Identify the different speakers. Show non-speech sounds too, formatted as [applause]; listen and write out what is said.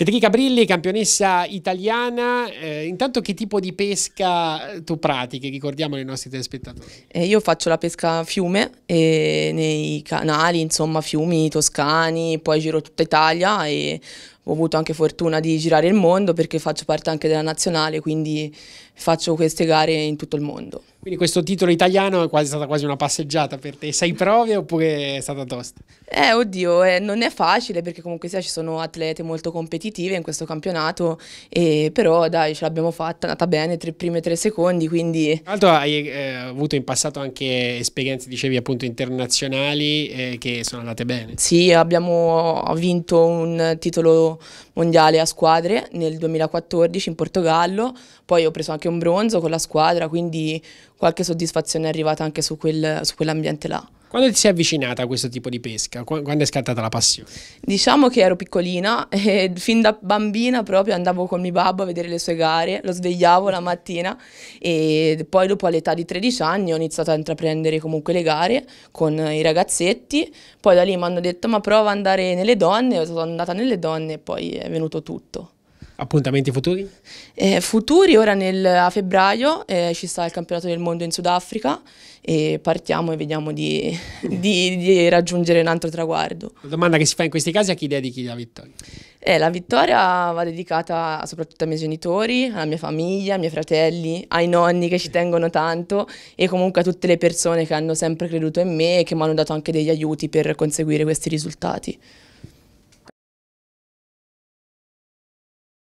Speaker 1: Federica Brilli, campionessa italiana, eh, intanto che tipo di pesca eh, tu pratichi? Ricordiamo ai nostri telespettatori. Eh, io faccio la pesca a fiume,
Speaker 2: eh, nei canali, insomma fiumi toscani, poi giro tutta Italia e ho avuto anche fortuna di girare il mondo perché faccio parte anche della nazionale, quindi faccio
Speaker 1: queste gare in tutto il mondo. Quindi questo titolo italiano è, quasi, stata quasi una passeggiata per te. Sei prove oppure è stata tosta?
Speaker 2: Eh, oddio, eh, non è facile perché comunque sia ci sono atlete molto competitive in questo campionato, eh, però dai, ce l'abbiamo fatta, è andata bene, tre prime tre secondi, quindi...
Speaker 1: Tra l'altro hai eh, avuto in passato anche esperienze, dicevi, appunto internazionali eh, che sono andate bene.
Speaker 2: Sì, abbiamo vinto un titolo mondiale a squadre nel 2014 in Portogallo, poi ho preso anche un bronzo con la squadra, quindi qualche soddisfazione è arrivata anche su, quel, su quell'ambiente
Speaker 1: là. Quando ti sei avvicinata a questo tipo di pesca? Quando è scattata la passione? Diciamo che ero
Speaker 2: piccolina [laughs] e fin da bambina proprio andavo con mio babbo a vedere le sue gare, lo svegliavo la mattina e poi dopo all'età di 13 anni ho iniziato a intraprendere comunque le gare con i ragazzetti, poi da lì mi hanno detto ma prova ad andare nelle donne, sono andata nelle donne e poi è venuto tutto.
Speaker 1: Appuntamenti futuri? Eh, futuri,
Speaker 2: ora nel, a febbraio eh, ci sta il campionato del mondo in Sudafrica e partiamo e vediamo
Speaker 1: di, [laughs] di, di, raggiungere un altro traguardo. La domanda che si fa in questi casi è a chi dedichi la vittoria?
Speaker 2: Eh, la vittoria va dedicata soprattutto ai miei genitori, alla mia famiglia, ai miei fratelli, ai nonni che ci tengono tanto e comunque a tutte le persone che hanno sempre creduto in me e che mi hanno dato anche degli aiuti per conseguire questi risultati.